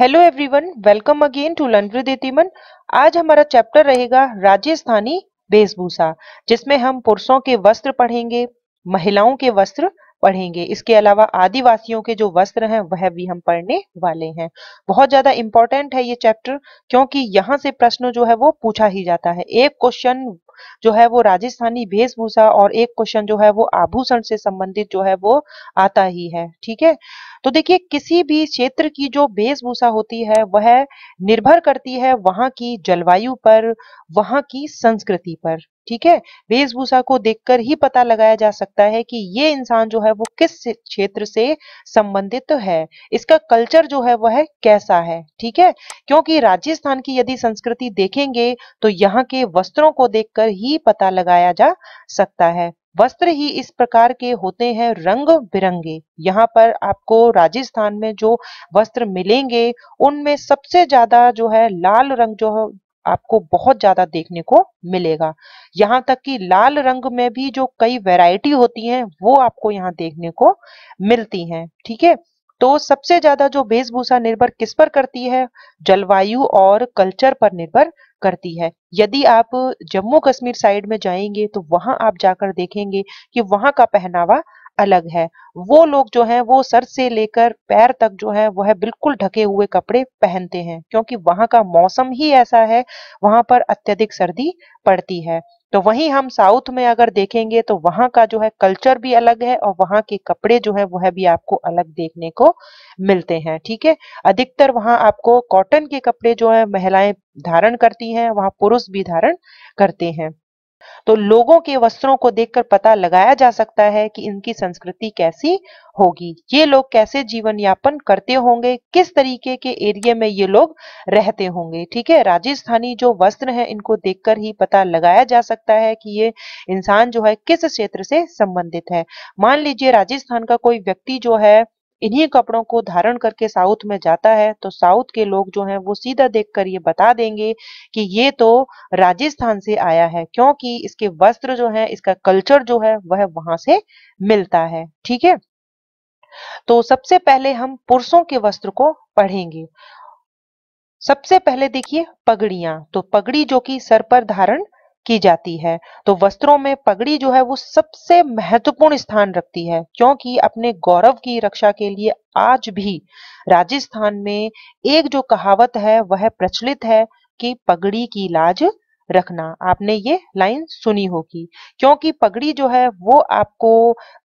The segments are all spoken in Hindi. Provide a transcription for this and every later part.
hello everyone welcome again to learn with इतिमन आज हमारा चैप्टर रहेगा राजस्थानी वेशभूषा जिसमें हम पुरुषों के वस्त्र पढ़ेंगे महिलाओं के वस्त्र पढ़ेंगे इसके अलावा आदिवासियों के जो वस्त्र हैं वह भी हम पढ़ने वाले हैं बहुत ज्यादा इंपॉर्टेंट है ये चैप्टर क्योंकि यहाँ से प्रश्न जो है वो पूछा ही जाता है एक क्वेश्चन जो है वो राजस्थानी वेशभूषा और एक क्वेश्चन जो है वो आभूषण से संबंधित जो है वो आता ही है ठीक है तो देखिए किसी भी क्षेत्र की जो वेशभूषा होती है वह निर्भर करती है वहां की जलवायु पर वहाँ की संस्कृति पर ठीक है वेशभूषा को देखकर ही पता लगाया जा सकता है कि ये इंसान जो है वो किस क्षेत्र से संबंधित है इसका कल्चर जो है वह कैसा है ठीक है क्योंकि राजस्थान की यदि संस्कृति देखेंगे तो यहाँ के वस्त्रों को देखकर ही पता लगाया जा सकता है वस्त्र ही इस प्रकार के होते हैं रंग बिरंगे यहाँ पर आपको राजस्थान में जो वस्त्र मिलेंगे उनमें सबसे ज्यादा जो है लाल रंग जो है आपको बहुत ज्यादा देखने को मिलेगा यहाँ तक कि लाल रंग में भी जो कई वैरायटी होती हैं वो आपको यहाँ देखने को मिलती हैं ठीक है तो सबसे ज्यादा जो वेशभूषा निर्भर किस पर करती है जलवायु और कल्चर पर निर्भर करती है यदि आप जम्मू कश्मीर साइड में जाएंगे तो वहां आप जाकर देखेंगे कि वहां का पहनावा अलग है वो लोग जो है वो सर से लेकर पैर तक जो है वह बिल्कुल ढके हुए कपड़े पहनते हैं क्योंकि वहां का मौसम ही ऐसा है वहां पर अत्यधिक सर्दी पड़ती है तो वहीं हम साउथ में अगर देखेंगे तो वहां का जो है कल्चर भी अलग है और वहां के कपड़े जो है वह भी आपको अलग देखने को मिलते हैं ठीक है अधिकतर वहां आपको कॉटन के कपड़े जो है महिलाएं धारण करती हैं वहां पुरुष भी धारण करते हैं तो लोगों के वस्त्रों को देखकर पता लगाया जा सकता है कि इनकी संस्कृति कैसी होगी ये लोग कैसे जीवन यापन करते होंगे किस तरीके के एरिया में ये लोग रहते होंगे ठीक है राजस्थानी जो वस्त्र हैं इनको देखकर ही पता लगाया जा सकता है कि ये इंसान जो है किस क्षेत्र से संबंधित है मान लीजिए राजस्थान का कोई व्यक्ति जो है इन्हीं कपड़ों को धारण करके साउथ में जाता है तो साउथ के लोग जो हैं वो सीधा देखकर ये बता देंगे कि ये तो राजस्थान से आया है क्योंकि इसके वस्त्र जो है इसका कल्चर जो है वह वहां से मिलता है ठीक है तो सबसे पहले हम पुरुषों के वस्त्र को पढ़ेंगे सबसे पहले देखिए पगड़ियां तो पगड़ी जो कि सर पर धारण की जाती है तो वस्त्रों में पगड़ी जो है वो सबसे महत्वपूर्ण स्थान रखती है क्योंकि अपने गौरव की रक्षा के लिए आज भी राजस्थान में एक जो कहावत है वह प्रचलित है कि पगड़ी की लाज रखना आपने ये लाइन सुनी होगी क्योंकि पगड़ी जो है वो आपको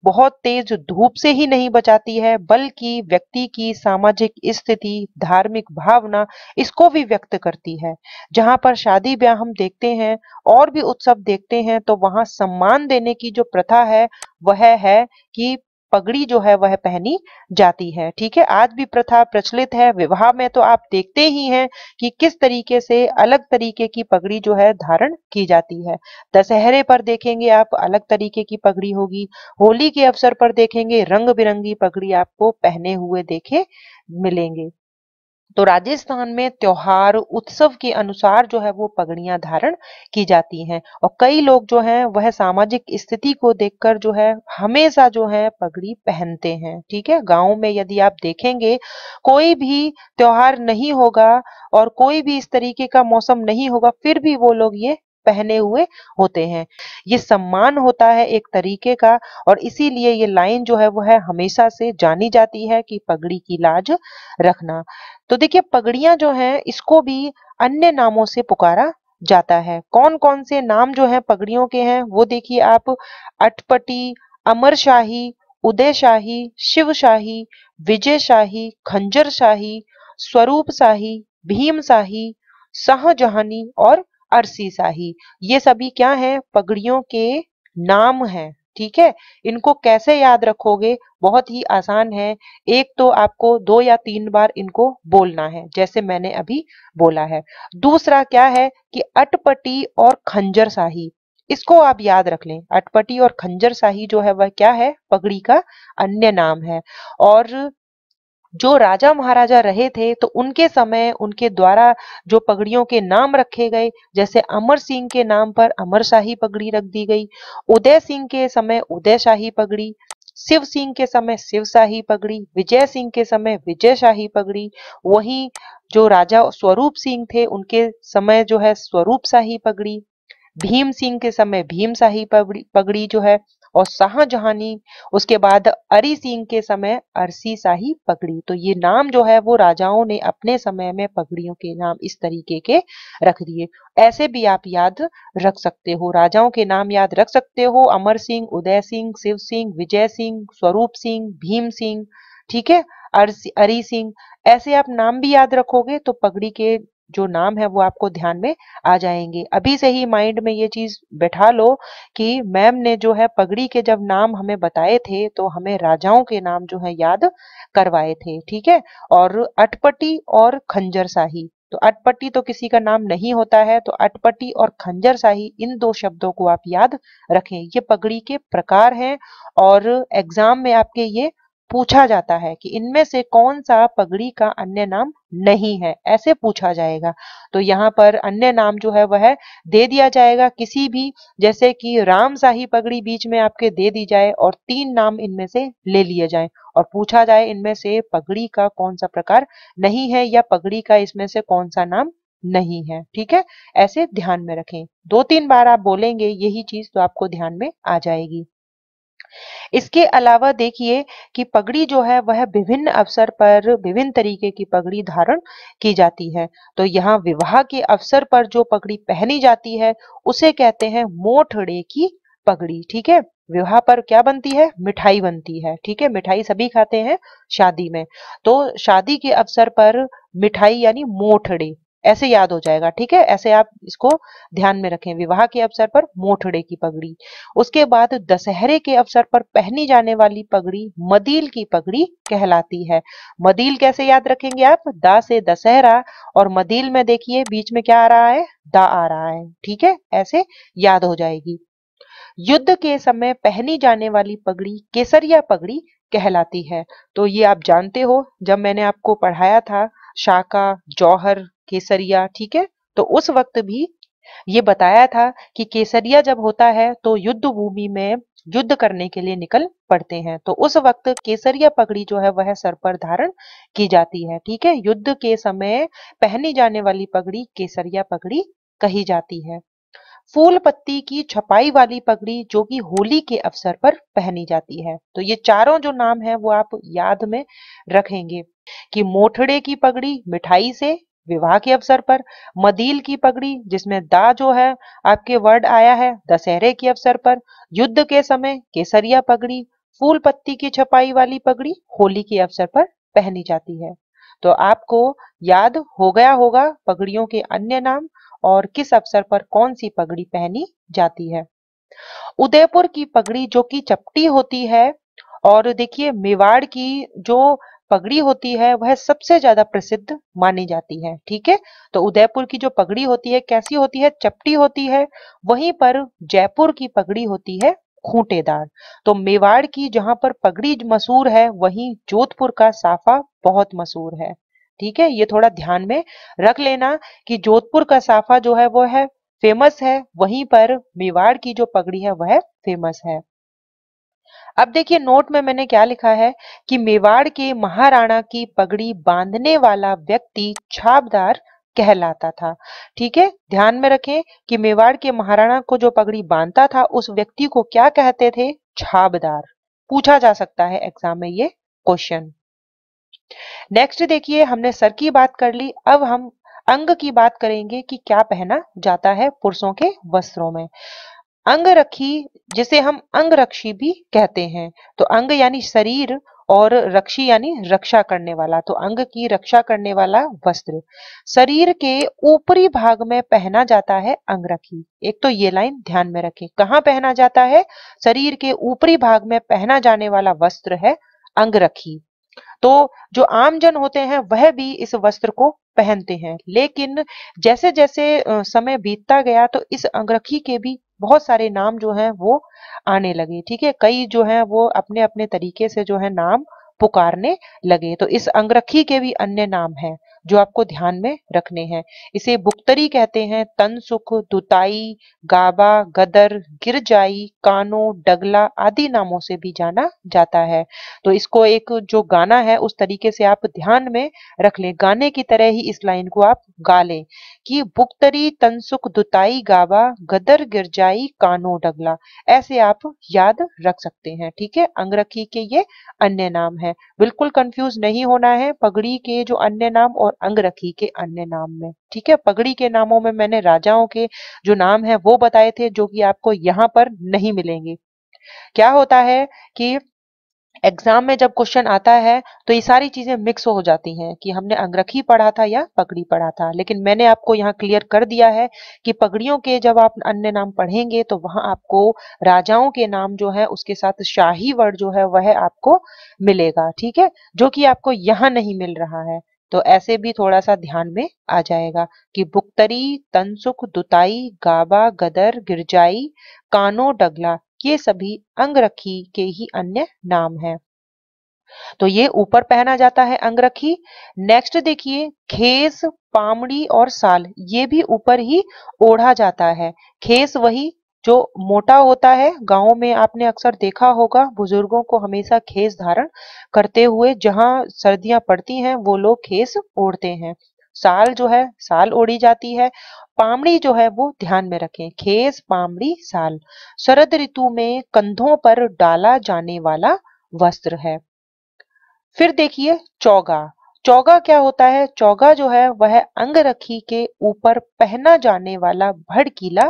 बहुत तेज धूप से ही नहीं बचाती है बल्कि व्यक्ति की सामाजिक स्थिति धार्मिक भावना इसको भी व्यक्त करती है जहां पर शादी ब्याह हम देखते हैं और भी उत्सव देखते हैं तो वहां सम्मान देने की जो प्रथा है वह है कि पगड़ी जो है वह पहनी जाती है ठीक है आज भी प्रथा प्रचलित है विवाह में तो आप देखते ही हैं कि किस तरीके से अलग तरीके की पगड़ी जो है धारण की जाती है दशहरे पर देखेंगे आप अलग तरीके की पगड़ी होगी होली के अवसर पर देखेंगे रंग बिरंगी पगड़ी आपको पहने हुए देखे मिलेंगे तो राजस्थान में त्योहार उत्सव के अनुसार जो है वो पगड़ियां धारण की जाती हैं और कई लोग जो हैं वह सामाजिक स्थिति को देखकर जो है हमेशा जो है पगड़ी पहनते हैं ठीक है गांव में यदि आप देखेंगे कोई भी त्योहार नहीं होगा और कोई भी इस तरीके का मौसम नहीं होगा फिर भी वो लोग ये पहने हुए होते हैं ये सम्मान होता है एक तरीके का और इसीलिए ये लाइन जो है वो है हमेशा से जानी जाती है कि पगड़ी की लाज रखना तो देखिए पगड़ियां जो हैं इसको भी अन्य नामों से पुकारा जाता है कौन कौन से नाम जो है पगड़ियों के हैं वो देखिए आप अटपटी अमर शाही उदय शाही शिव शाही विजय शाही खंजर शाही स्वरूप शाही भीम शाही शाहजहानी और अरसी शाही ये सभी क्या है पगड़ियों के नाम हैं ठीक है इनको कैसे याद रखोगे बहुत ही आसान है एक तो आपको दो या तीन बार इनको बोलना है जैसे मैंने अभी बोला है दूसरा क्या है कि अटपटी और खंजर शाही इसको आप याद रख लें अटपटी और खंजर शाही जो है वह क्या है पगड़ी का अन्य नाम है और जो राजा महाराजा रहे थे तो उनके समय उनके द्वारा जो पगड़ियों के नाम रखे गए जैसे अमर सिंह के नाम पर अमर शाही पगड़ी रख दी गई उदय सिंह के समय उदय शाही पगड़ी शिव सिंह के समय शिव शाही पगड़ी विजय सिंह के समय विजय शाही पगड़ी वही जो राजा स्वरूप सिंह थे उनके समय जो है स्वरूप शाही पगड़ी भीम सिंह के समय भीम शाही पगड़ी जो है और शाहजहानी उसके बाद अरी सिंह के समय अरसी शाही पगड़ी तो ये नाम जो है वो राजाओं ने अपने समय में पगड़ियों के नाम इस तरीके के रख दिए ऐसे भी आप याद रख सकते हो राजाओं के नाम याद रख सकते हो अमर सिंह उदय सिंह शिव सिंह विजय सिंह स्वरूप सिंह भीम सिंह ठीक है अरी सिंह ऐसे आप नाम भी याद रखोगे तो पगड़ी के जो नाम है वो आपको ध्यान में आ जाएंगे अभी से ही माइंड में ये चीज बैठा लो कि मैम ने जो है पगड़ी के जब नाम हमें बताए थे तो हमें राजाओं के नाम जो है याद करवाए थे ठीक है और अटपटी और खंजर शाही तो अटपटी तो किसी का नाम नहीं होता है तो अटपटी और खंजर शाही इन दो शब्दों को आप याद रखें ये पगड़ी के प्रकार हैं और एग्जाम में आपके ये पूछा जाता है कि इनमें से कौन सा पगड़ी का अन्य नाम नहीं है ऐसे पूछा जाएगा तो यहाँ पर अन्य नाम जो है वह दे दिया जाएगा किसी भी जैसे कि राम पगड़ी बीच में आपके दे दी जाए और तीन नाम इनमें से ले लिए जाए और पूछा जाए इनमें से पगड़ी का कौन सा प्रकार नहीं है या पगड़ी का इसमें से कौन सा नाम नहीं है ठीक है ऐसे ध्यान में रखें दो तीन बार आप बोलेंगे यही चीज तो आपको ध्यान में आ जाएगी इसके अलावा देखिए कि पगड़ी जो है वह विभिन्न अवसर पर विभिन्न तरीके की पगड़ी धारण की जाती है तो यहाँ विवाह के अवसर पर जो पगड़ी पहनी जाती है उसे कहते हैं मोठड़े की पगड़ी ठीक है विवाह पर क्या बनती है मिठाई बनती है ठीक है मिठाई सभी खाते हैं शादी में तो शादी के अवसर पर मिठाई यानी मोठड़े ऐसे याद हो जाएगा ठीक है ऐसे आप इसको ध्यान में रखें विवाह के अवसर पर मोठड़े की पगड़ी उसके बाद दशहरे के अवसर पर पहनी जाने वाली पगड़ी मदील की पगड़ी कहलाती है मदील कैसे याद रखेंगे आप दा से दशहरा और मदील में देखिए बीच में क्या आ रहा है दा आ रहा है ठीक है ऐसे याद हो जाएगी युद्ध के समय पहनी जाने वाली पगड़ी केसरिया पगड़ी कहलाती है तो ये आप जानते हो जब मैंने आपको पढ़ाया था शाका जौहर केसरिया ठीक है तो उस वक्त भी ये बताया था कि केसरिया जब होता है तो युद्ध भूमि में युद्ध करने के लिए निकल पड़ते हैं तो उस वक्त केसरिया पगड़ी जो है वह सर पर धारण की जाती है ठीक है युद्ध के समय पहनी जाने वाली पगड़ी केसरिया पगड़ी कही जाती है फूल पत्ती की छपाई वाली पगड़ी जो कि होली के अवसर पर पहनी जाती है तो ये चारों जो नाम है वो आप याद में रखेंगे कि मोठड़े की पगड़ी मिठाई से विवाह के अवसर पर मदील की पगड़ी जिसमें दा जो है आपके वर्ड आया है दशहरे के अवसर पर युद्ध के समय केसरिया पगड़ी फूल पत्ती की छपाई वाली पगड़ी होली के अवसर पर पहनी जाती है तो आपको याद हो गया होगा पगड़ियों के अन्य नाम और किस अवसर पर कौन सी पगड़ी पहनी जाती है उदयपुर की पगड़ी जो कि चपटी होती है और देखिए मेवाड़ की जो पगड़ी होती है वह सबसे ज्यादा प्रसिद्ध मानी जाती है ठीक है तो उदयपुर की जो पगड़ी होती है कैसी होती है चपटी होती है वहीं पर जयपुर की पगड़ी होती है खूंटेदार तो मेवाड़ की जहां पर पगड़ी मशहूर है वहीं जोधपुर का साफा बहुत मशहूर है ठीक है ये थोड़ा ध्यान में रख लेना कि जोधपुर का साफा जो है वो है फेमस है वहीं पर मेवाड़ की जो पगड़ी है वह फेमस है अब देखिए नोट में मैंने क्या लिखा है कि मेवाड़ के महाराणा की पगड़ी बांधने वाला व्यक्ति छापदार कहलाता था ठीक है ध्यान में रखें कि मेवाड़ के महाराणा को जो पगड़ी बांधता था उस व्यक्ति को क्या कहते थे छाबदार पूछा जा सकता है एग्जाम में ये क्वेश्चन नेक्स्ट देखिए हमने सर की बात कर ली अब हम अंग की बात करेंगे कि क्या पहना जाता है पुरुषों के वस्त्रों में अंगरखी जिसे हम अंगरक्षी भी कहते हैं तो अंग यानी शरीर और रक्षी यानी रक्षा करने वाला तो अंग की रक्षा करने वाला वस्त्र शरीर के ऊपरी भाग में पहना जाता है अंगरखी एक तो ये लाइन ध्यान में रखें कहाँ पहना जाता है शरीर के ऊपरी भाग में पहना जाने वाला वस्त्र है अंगरखी तो जो आम जन होते हैं वह भी इस वस्त्र को पहनते हैं लेकिन जैसे जैसे समय बीतता गया तो इस अंगरखी के भी बहुत सारे नाम जो हैं वो आने लगे ठीक है कई जो हैं वो अपने अपने तरीके से जो है नाम पुकारने लगे तो इस अंगरखी के भी अन्य नाम हैं जो आपको ध्यान में रखने हैं इसे बुक्तरी कहते हैं तन सुख दुताई गाबा गदर गिरजाई कानो डगला आदि नामों से भी जाना जाता है तो इसको एक जो गाना है उस तरीके से आप ध्यान में रख लें गाने की तरह ही इस लाइन को आप गा लें कि बुक्तरी तनसुख दुताई गाबा गदर गिरजाई कानो डगला ऐसे आप याद रख सकते हैं ठीक है अंगरखी के ये अन्य नाम है बिल्कुल कंफ्यूज नहीं होना है पगड़ी के जो अन्य नाम और और अंगरखी के अन्य नाम में ठीक है पगड़ी के नामों में मैंने राजाओं के जो नाम है वो बताए थे जो कि आपको यहाँ पर नहीं मिलेंगे क्या होता है कि एग्जाम में जब क्वेश्चन आता है तो ये सारी चीजें मिक्स हो जाती हैं कि हमने अंगरखी पढ़ा था या पगड़ी पढ़ा था लेकिन मैंने आपको यहाँ क्लियर कर दिया है कि पगड़ियों के जब आप अन्य नाम पढ़ेंगे तो वहां आपको राजाओं के नाम जो है उसके साथ शाही वर्ड जो है वह आपको मिलेगा ठीक है जो कि आपको यहाँ नहीं मिल रहा है तो ऐसे भी थोड़ा सा ध्यान में आ जाएगा कि बुक्तरी तनसुख दुताई गाबा गदर गिरजाई कानो डगला ये सभी अंगरखी के ही अन्य नाम हैं तो ये ऊपर पहना जाता है अंगरखी नेक्स्ट देखिए खेस पामड़ी और साल ये भी ऊपर ही ओढ़ा जाता है खेस वही जो मोटा होता है गाँव में आपने अक्सर देखा होगा बुजुर्गों को हमेशा खेस धारण करते हुए जहाँ सर्दियां पड़ती हैं वो लोग खेस ओढ़ते हैं साल जो है साल ओढ़ी जाती है पामड़ी जो है वो ध्यान में रखें खेस पामड़ी साल शरद ऋतु में कंधों पर डाला जाने वाला वस्त्र है फिर देखिए चौगा चौगा क्या होता है चौगा जो है वह अंगरखी के ऊपर पहना जाने वाला भड़कीला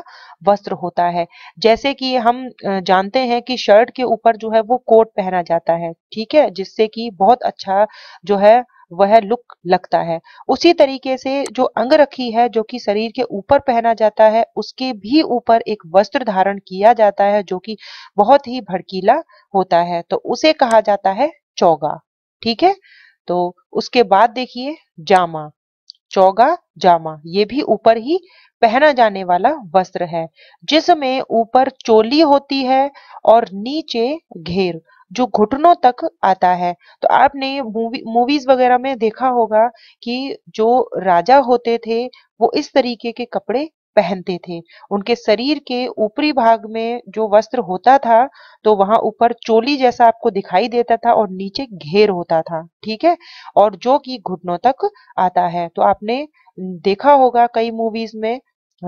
वस्त्र होता है जैसे कि हम जानते हैं कि शर्ट के ऊपर जो है वो कोट पहना जाता है ठीक है जिससे कि बहुत अच्छा जो है वह लुक लगता है उसी तरीके से जो अंगरखी है जो कि शरीर के ऊपर पहना जाता है उसके भी ऊपर एक वस्त्र धारण किया जाता है जो कि बहुत ही भड़कीला होता है तो उसे कहा जाता है चौगा ठीक है तो उसके बाद देखिए जामा चौगा जामा ये भी ऊपर ही पहना जाने वाला वस्त्र है जिसमें ऊपर चोली होती है और नीचे घेर जो घुटनों तक आता है तो आपने मूवी मूवीज वगैरह में देखा होगा कि जो राजा होते थे वो इस तरीके के कपड़े पहनते थे उनके शरीर के ऊपरी भाग में जो वस्त्र होता था तो वहां ऊपर चोली जैसा आपको दिखाई देता था और नीचे घेर होता था ठीक है और जो कि घुटनों तक आता है तो आपने देखा होगा कई मूवीज में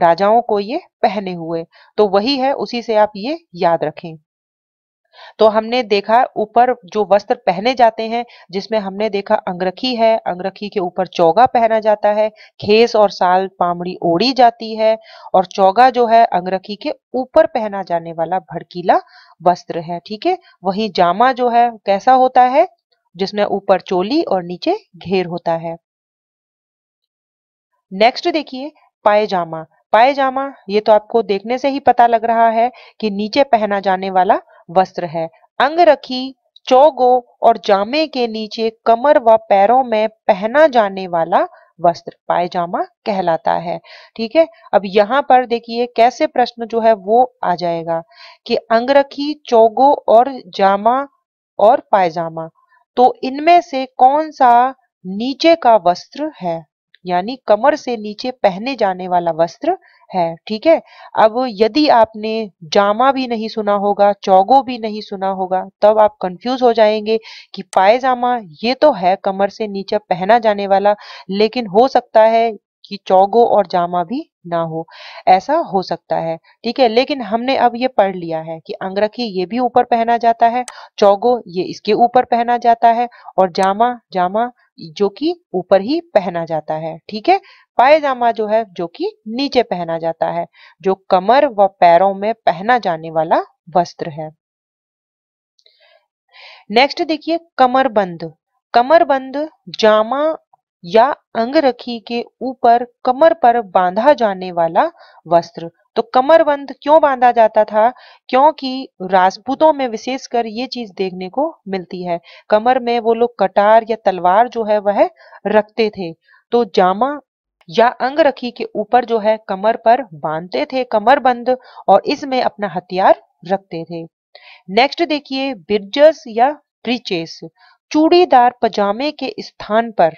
राजाओं को ये पहने हुए तो वही है उसी से आप ये याद रखें तो हमने देखा ऊपर जो वस्त्र पहने जाते हैं जिसमें हमने देखा अंगरखी है अंगरखी के ऊपर चौगा पहना जाता है खेस और साल पामड़ी ओढ़ी जाती है और चौगा जो है अंगरखी के ऊपर पहना जाने वाला भड़कीला वस्त्र है ठीक है वही जामा जो है कैसा होता है जिसमें ऊपर चोली और नीचे घेर होता है नेक्स्ट देखिए पायजामा पायजामा ये तो आपको देखने से ही पता लग रहा है कि नीचे पहना जाने वाला वस्त्र है अंगरखी चौगो और जामे के नीचे कमर व पैरों में पहना जाने वाला वस्त्र पायजामा कहलाता है ठीक है अब यहाँ पर देखिए कैसे प्रश्न जो है वो आ जाएगा कि अंगरखी चौगो और जामा और पायजामा तो इनमें से कौन सा नीचे का वस्त्र है यानी कमर से नीचे पहने जाने वाला वस्त्र है ठीक है अब यदि आपने जामा भी नहीं सुना होगा चौगो भी नहीं सुना होगा तब आप कंफ्यूज हो जाएंगे कि पायजामा ये तो है कमर से नीचे पहना जाने वाला लेकिन हो सकता है कि चौगो और जामा भी ना हो ऐसा हो सकता है ठीक है लेकिन हमने अब ये पढ़ लिया है कि अंगरखी ये भी ऊपर पहना जाता है चौगो ये इसके ऊपर पहना जाता है और जामा जामा जो कि ऊपर ही पहना जाता है ठीक है पायजामा जो है जो कि नीचे पहना जाता है जो कमर व पैरों में पहना जाने वाला वस्त्र है नेक्स्ट देखिए कमरबंद कमरबंद जामा या अंगरखी के ऊपर कमर पर बांधा जाने वाला वस्त्र तो कमरबंद क्यों बांधा जाता था क्योंकि राजपूतों में विशेषकर ये चीज देखने को मिलती है कमर में वो लोग कटार या तलवार जो है वह रखते थे तो जामा या अंग रखी के ऊपर जो है कमर पर बांधते थे कमरबंद और इसमें अपना हथियार रखते थे नेक्स्ट देखिए बिरजस या ब्रिचेस चूड़ीदार पजामे के स्थान पर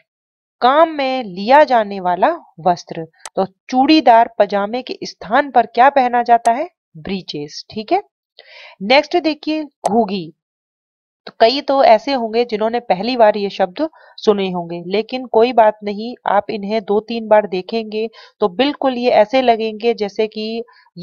काम में लिया जाने वाला वस्त्र तो चूड़ीदार पजामे के स्थान पर क्या पहना जाता है ब्रीचेस ठीक है नेक्स्ट देखिए घूगी तो कई तो ऐसे होंगे जिन्होंने पहली बार ये शब्द सुने होंगे लेकिन कोई बात नहीं आप इन्हें दो तीन बार देखेंगे तो बिल्कुल ये ऐसे लगेंगे जैसे कि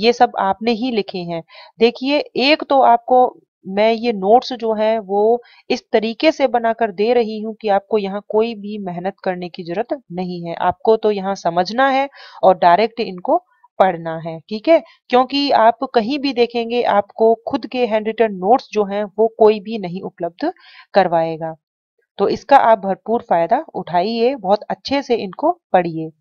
ये सब आपने ही लिखे हैं देखिए एक तो आपको मैं ये नोट्स जो है वो इस तरीके से बनाकर दे रही हूँ कि आपको यहाँ कोई भी मेहनत करने की जरूरत नहीं है आपको तो यहाँ समझना है और डायरेक्ट इनको पढ़ना है ठीक है क्योंकि आप कहीं भी देखेंगे आपको खुद के हैंड रिटर्न नोट्स जो हैं वो कोई भी नहीं उपलब्ध करवाएगा तो इसका आप भरपूर फायदा उठाइए बहुत अच्छे से इनको पढ़िए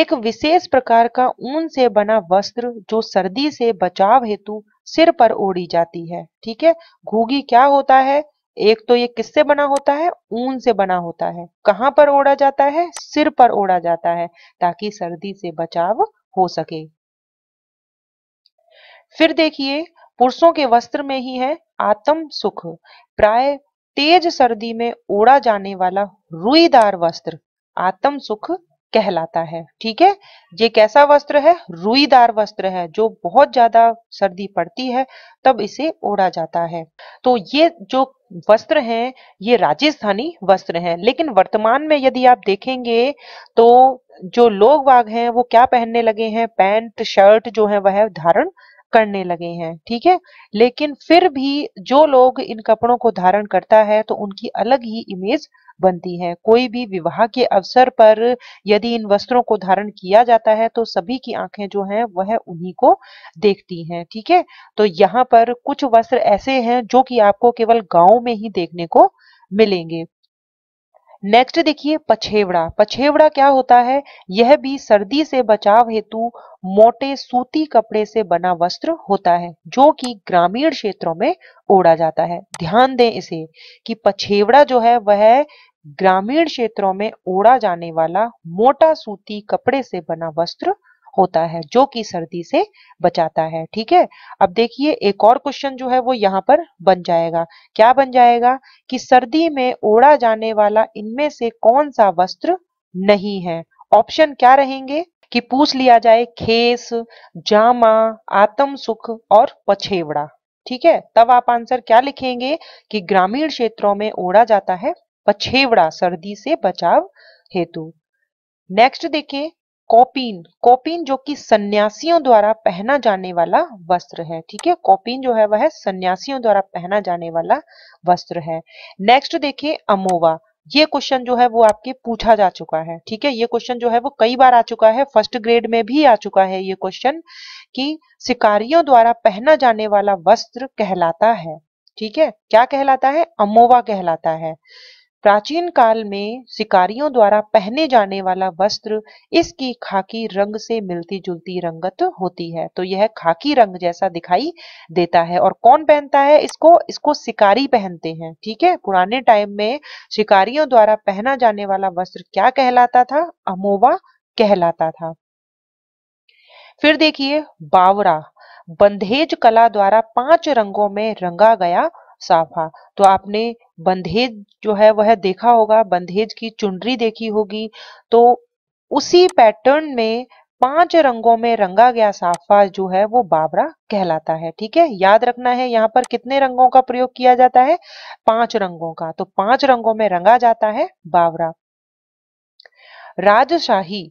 एक विशेष प्रकार का ऊन से बना वस्त्र जो सर्दी से बचाव हेतु सिर पर ओढ़ी जाती है ठीक है घूगी क्या होता है एक तो ये किससे बना होता है ऊन से बना होता है कहाँ पर ओढ़ा जाता है सिर पर ओढ़ा जाता है ताकि सर्दी से बचाव हो सके फिर देखिए पुरुषों के वस्त्र में ही है आत्म सुख प्राय तेज सर्दी में ओढ़ा जाने वाला रुईदार वस्त्र आत्म सुख कहलाता है ठीक है ये कैसा वस्त्र है रुईदार वस्त्र है जो बहुत ज्यादा सर्दी पड़ती है तब इसे ओढ़ा जाता है तो ये जो वस्त्र हैं ये राजस्थानी वस्त्र हैं लेकिन वर्तमान में यदि आप देखेंगे तो जो लोग बाग हैं वो क्या पहनने लगे हैं पैंट शर्ट जो है वह धारण करने लगे हैं ठीक है लेकिन फिर भी जो लोग इन कपड़ों को धारण करता है तो उनकी अलग ही इमेज बनती है कोई भी विवाह के अवसर पर यदि इन वस्त्रों को धारण किया जाता है तो सभी की आंखें जो हैं वह उन्हीं को देखती हैं ठीक है तो यहाँ पर कुछ वस्त्र ऐसे हैं जो कि आपको केवल गाँव में ही देखने को मिलेंगे नेक्स्ट देखिए पछेवड़ा पछेवड़ा क्या होता है यह भी सर्दी से बचाव हेतु मोटे सूती कपड़े से बना वस्त्र होता है जो कि ग्रामीण क्षेत्रों में ओढ़ा जाता है ध्यान दें इसे कि पछेवड़ा जो है वह ग्रामीण क्षेत्रों में ओढ़ा जाने वाला मोटा सूती कपड़े से बना वस्त्र होता है जो कि सर्दी से बचाता है ठीक है अब देखिए एक और क्वेश्चन जो है वो यहाँ पर बन जाएगा क्या बन जाएगा कि सर्दी में ओढ़ा जाने वाला इनमें से कौन सा वस्त्र नहीं है ऑप्शन क्या रहेंगे कि पूछ लिया जाए खेस जामा आत्म सुख और पछेवड़ा ठीक है तब आप आंसर क्या लिखेंगे कि ग्रामीण क्षेत्रों में ओढ़ा जाता है पछेवड़ा सर्दी से बचाव हेतु नेक्स्ट देखिए कॉपिन कॉपिन जो कि सन्यासियों द्वारा पहना जाने वाला वस्त्र है ठीक है कॉपिन जो है वह सन्यासियों द्वारा पहना जाने वाला वस्त्र है नेक्स्ट देखिए अमोवा ये क्वेश्चन जो है वो आपके पूछा जा चुका है ठीक है ये क्वेश्चन जो है वो कई बार आ चुका है फर्स्ट ग्रेड में भी आ चुका है ये क्वेश्चन कि शिकारियों द्वारा पहना जाने वाला वस्त्र कहलाता है ठीक है क्या कहलाता है अमोवा कहलाता है प्राचीन काल में शिकारियों द्वारा पहने जाने वाला वस्त्र इसकी खाकी रंग से मिलती जुलती रंगत होती है तो यह खाकी रंग जैसा दिखाई देता है और कौन पहनता है इसको इसको शिकारी पहनते हैं ठीक है पुराने टाइम में शिकारियों द्वारा पहना जाने वाला वस्त्र क्या कहलाता था अमोवा कहलाता था फिर देखिए बावरा बंधेज कला द्वारा पांच रंगों में रंगा गया साफा तो आपने बंधेज जो है वह देखा होगा बंधेज की चुनरी देखी होगी तो उसी पैटर्न में पांच रंगों में रंगा गया साफा जो है वो बाबरा कहलाता है ठीक है याद रखना है यहाँ पर कितने रंगों का प्रयोग किया जाता है पांच रंगों का तो पांच रंगों में रंगा जाता है बाबरा राजशाही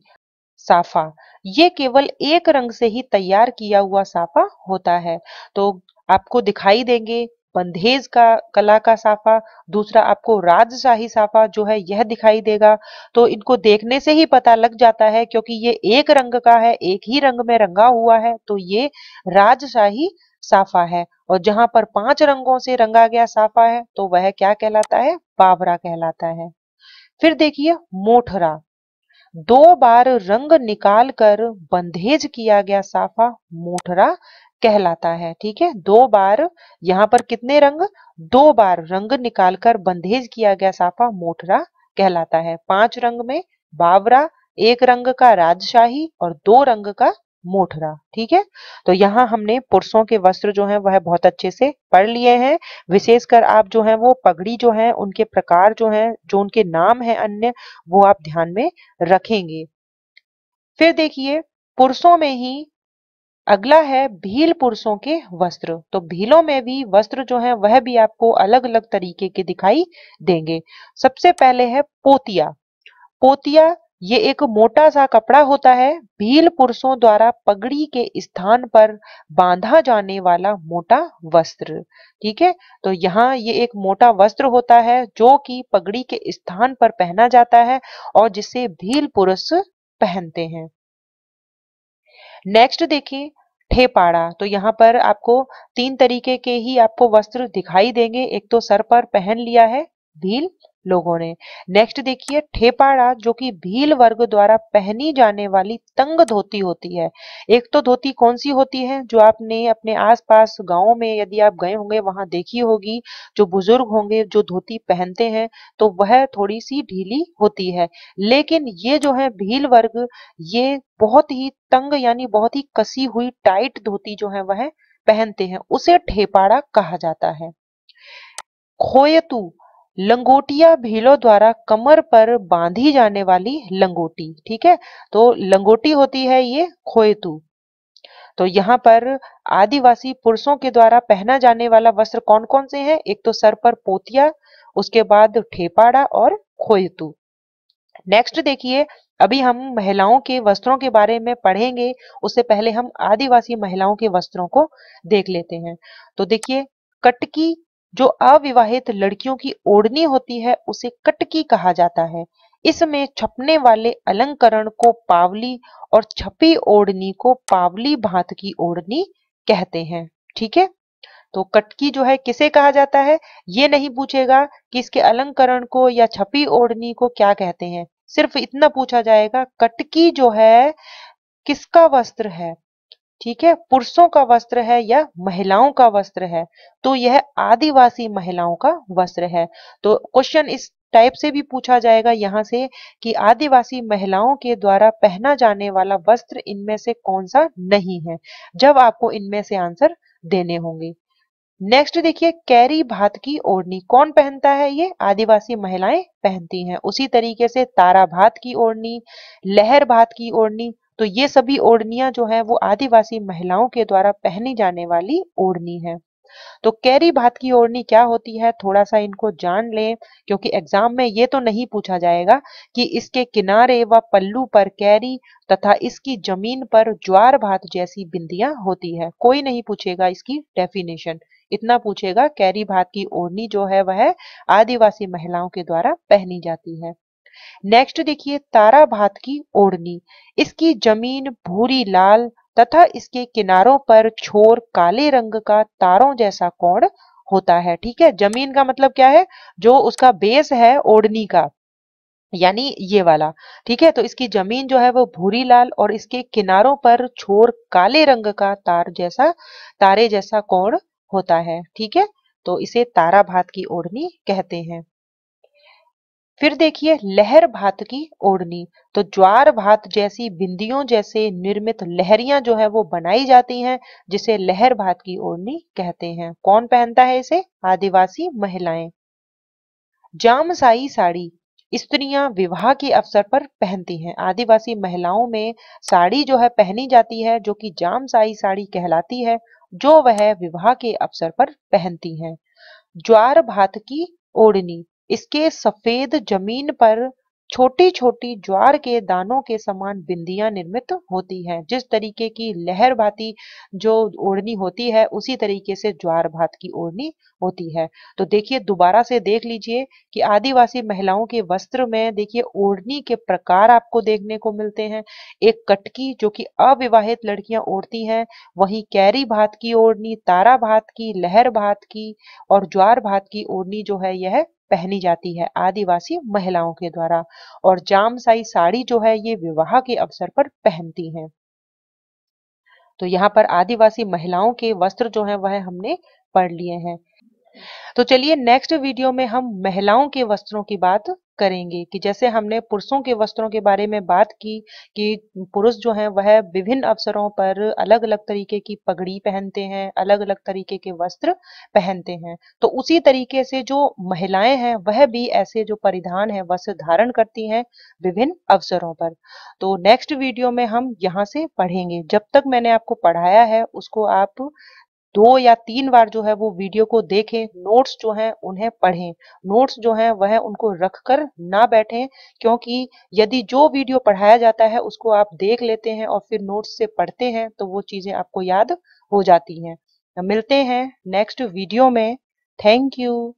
साफा ये केवल एक रंग से ही तैयार किया हुआ साफा होता है तो आपको दिखाई देंगे बंधेज का कला का साफा दूसरा आपको राजशाही साफा जो है यह दिखाई देगा तो इनको देखने से ही पता लग जाता है क्योंकि ये एक रंग का है एक ही रंग में रंगा हुआ है तो ये राजशाही साफा है और जहां पर पांच रंगों से रंगा गया साफा है तो वह क्या कहलाता है बाबरा कहलाता है फिर देखिए मोठरा दो बार रंग निकाल कर बंधेज किया गया साफा मोठरा कहलाता है ठीक है दो बार यहाँ पर कितने रंग दो बार रंग निकालकर बंधेज किया गया साफा मोटरा कहलाता है पांच रंग में बावरा एक रंग का राजशाही और दो रंग का मोठरा ठीक है तो यहाँ हमने पुरुषों के वस्त्र जो है वह बहुत अच्छे से पढ़ लिए हैं विशेषकर आप जो है वो पगड़ी जो है उनके प्रकार जो है जो उनके नाम है अन्य वो आप ध्यान में रखेंगे फिर देखिए पुरुषों में ही अगला है भील पुरुषों के वस्त्र तो भीलों में भी वस्त्र जो है वह भी आपको अलग अलग तरीके के दिखाई देंगे सबसे पहले है पोतिया पोतिया ये एक मोटा सा कपड़ा होता है भील पुरुषों द्वारा पगड़ी के स्थान पर बांधा जाने वाला मोटा वस्त्र ठीक है तो यहाँ ये एक मोटा वस्त्र होता है जो कि पगड़ी के स्थान पर पहना जाता है और जिसे भील पुरुष पहनते हैं नेक्स्ट देखिए ठेपाड़ा तो यहाँ पर आपको तीन तरीके के ही आपको वस्त्र दिखाई देंगे एक तो सर पर पहन लिया है भील लोगों ने नेक्स्ट देखिए ठेपाड़ा जो कि भील वर्ग द्वारा पहनी जाने वाली तंग धोती होती है एक तो धोती कौन सी होती है जो आपने अपने आसपास गांव में यदि आप गए होंगे वहां देखी होगी जो बुजुर्ग होंगे जो धोती पहनते हैं तो वह थोड़ी सी ढीली होती है लेकिन ये जो है भील वर्ग ये बहुत ही तंग यानी बहुत ही कसी हुई टाइट धोती जो है वह पहनते हैं उसे ठेपाड़ा कहा जाता है खोयतू लंगोटिया भीलों द्वारा कमर पर बांधी जाने वाली लंगोटी ठीक है तो लंगोटी होती है ये खोएतू तो यहाँ पर आदिवासी पुरुषों के द्वारा पहना जाने वाला वस्त्र कौन कौन से हैं एक तो सर पर पोतिया उसके बाद ठेपाड़ा और खोयतु नेक्स्ट देखिए अभी हम महिलाओं के वस्त्रों के बारे में पढ़ेंगे उससे पहले हम आदिवासी महिलाओं के वस्त्रों को देख लेते हैं तो देखिए कटकी जो अविवाहित लड़कियों की ओढ़नी होती है उसे कटकी कहा जाता है इसमें छपने वाले अलंकरण को पावली और छपी ओढ़नी को पावली भात की ओढ़नी कहते हैं ठीक है तो कटकी जो है किसे कहा जाता है ये नहीं पूछेगा कि इसके अलंकरण को या छपी ओढ़नी को क्या कहते हैं सिर्फ इतना पूछा जाएगा कटकी जो है किसका वस्त्र है ठीक है पुरुषों का वस्त्र है या महिलाओं का वस्त्र है तो यह आदिवासी महिलाओं का वस्त्र है तो क्वेश्चन इस टाइप से भी पूछा जाएगा यहाँ से कि आदिवासी महिलाओं के द्वारा पहना जाने वाला वस्त्र इनमें से कौन सा नहीं है जब आपको इनमें से आंसर देने होंगे नेक्स्ट देखिए कैरी भात की ओढ़नी कौन पहनता है ये आदिवासी महिलाएं पहनती हैं उसी तरीके से तारा भात की ओढ़नी लहर भात की ओढ़नी तो ये सभी ओढ़नियां जो है वो आदिवासी महिलाओं के द्वारा पहनी जाने वाली ओढ़नी है तो कैरी भात की ओढ़नी क्या होती है थोड़ा सा इनको जान लें क्योंकि एग्जाम में ये तो नहीं पूछा जाएगा कि इसके किनारे व पल्लू पर कैरी तथा इसकी जमीन पर ज्वार भात जैसी बिंदियां होती है कोई नहीं पूछेगा इसकी डेफिनेशन इतना पूछेगा कैरी भात की ओढ़नी जो है वह आदिवासी महिलाओं के द्वारा पहनी जाती है नेक्स्ट देखिए तारा भात की ओढ़नी इसकी जमीन भूरी लाल तथा इसके किनारों पर छोर काले रंग का तारों जैसा कोण होता है ठीक है जमीन का मतलब क्या है जो उसका बेस है ओढ़नी का यानी ये वाला ठीक है तो इसकी जमीन जो है वो भूरी लाल और इसके किनारों पर छोर काले रंग का तार जैसा तारे जैसा कोण होता है ठीक है तो इसे तारा भात की ओढ़नी कहते हैं फिर देखिए लहर भात की ओढ़नी तो ज्वार भात जैसी बिंदियों जैसे निर्मित लहरियां जो है वो बनाई जाती हैं जिसे लहर भात की ओढ़नी कहते हैं कौन पहनता है इसे आदिवासी महिलाएं जामसाई साड़ी स्त्रियां विवाह के अवसर पर पहनती हैं आदिवासी महिलाओं में साड़ी जो है पहनी जाती है जो कि जामसाई साड़ी कहलाती है जो वह विवाह के अवसर पर पहनती हैं ज्वार भात की ओढ़नी इसके सफेद जमीन पर छोटी छोटी ज्वार के दानों के समान बिंदियां निर्मित होती हैं जिस तरीके की लहर भाती जो ओढ़नी होती है उसी तरीके से ज्वार भात की ओढ़नी होती है तो देखिए दोबारा से देख लीजिए कि आदिवासी महिलाओं के वस्त्र में देखिए ओढ़नी के प्रकार आपको देखने को मिलते हैं एक कटकी जो कि अविवाहित लड़कियां ओढ़ती हैं वही कैरी भात की ओढ़नी तारा भात की लहर भात की और ज्वार भात की ओढ़नी जो है यह पहनी जाती है आदिवासी महिलाओं के द्वारा और जामसाई साड़ी जो है ये विवाह के अवसर पर पहनती हैं तो यहाँ पर आदिवासी महिलाओं के वस्त्र जो है वह हमने पढ़ लिए हैं तो चलिए नेक्स्ट वीडियो में हम महिलाओं के वस्त्रों की बात करेंगे कि जैसे हमने पुरुषों के वस्त्रों के बारे में बात की कि पुरुष जो हैं वह विभिन्न अवसरों पर अलग अलग तरीके की पगड़ी पहनते हैं अलग अलग तरीके के वस्त्र पहनते हैं तो उसी तरीके से जो महिलाएं हैं वह भी ऐसे जो परिधान है वस्त्र धारण करती हैं विभिन्न अवसरों पर तो नेक्स्ट वीडियो में हम यहाँ से पढ़ेंगे जब तक मैंने आपको पढ़ाया है उसको आप दो या तीन बार जो है वो वीडियो को देखें नोट्स जो हैं उन्हें पढ़ें नोट्स जो हैं वह उनको रख कर ना बैठें क्योंकि यदि जो वीडियो पढ़ाया जाता है उसको आप देख लेते हैं और फिर नोट्स से पढ़ते हैं तो वो चीज़ें आपको याद हो जाती हैं मिलते हैं नेक्स्ट वीडियो में थैंक यू